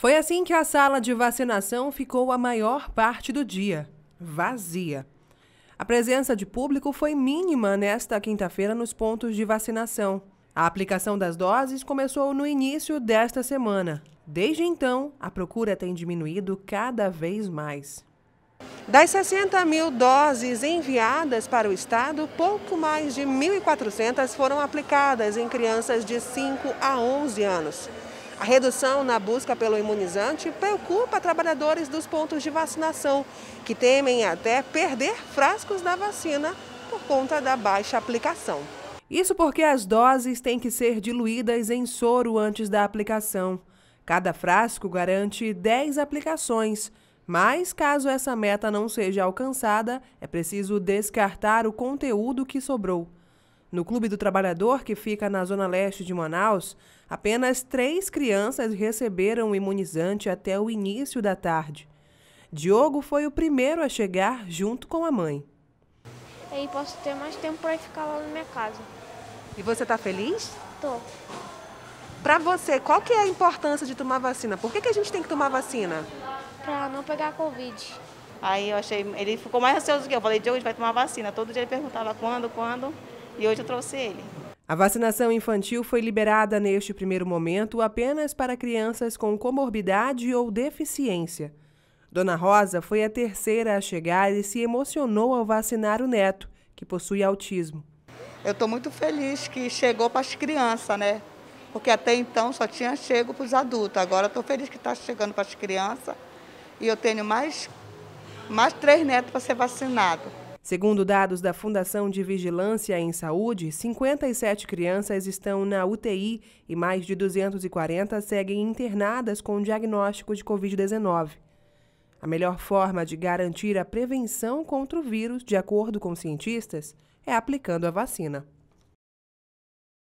Foi assim que a sala de vacinação ficou a maior parte do dia, vazia. A presença de público foi mínima nesta quinta-feira nos pontos de vacinação. A aplicação das doses começou no início desta semana. Desde então, a procura tem diminuído cada vez mais. Das 60 mil doses enviadas para o estado, pouco mais de 1.400 foram aplicadas em crianças de 5 a 11 anos. A redução na busca pelo imunizante preocupa trabalhadores dos pontos de vacinação, que temem até perder frascos da vacina por conta da baixa aplicação. Isso porque as doses têm que ser diluídas em soro antes da aplicação. Cada frasco garante 10 aplicações, mas caso essa meta não seja alcançada, é preciso descartar o conteúdo que sobrou. No Clube do Trabalhador, que fica na zona leste de Manaus, apenas três crianças receberam o imunizante até o início da tarde. Diogo foi o primeiro a chegar junto com a mãe. Aí posso ter mais tempo para ficar lá na minha casa. E você está feliz? Tô. Para você, qual que é a importância de tomar vacina? Por que, que a gente tem que tomar vacina? Para não pegar Covid. Aí eu achei, ele ficou mais ansioso do que eu. eu falei, Diogo, a gente vai tomar vacina. Todo dia ele perguntava quando, quando. E hoje eu trouxe ele. A vacinação infantil foi liberada neste primeiro momento apenas para crianças com comorbidade ou deficiência. Dona Rosa foi a terceira a chegar e se emocionou ao vacinar o neto, que possui autismo. Eu estou muito feliz que chegou para as crianças, né? Porque até então só tinha chego para os adultos. Agora estou feliz que está chegando para as crianças. E eu tenho mais, mais três netos para ser vacinado. Segundo dados da Fundação de Vigilância em Saúde, 57 crianças estão na UTI e mais de 240 seguem internadas com diagnóstico de Covid-19. A melhor forma de garantir a prevenção contra o vírus, de acordo com cientistas, é aplicando a vacina.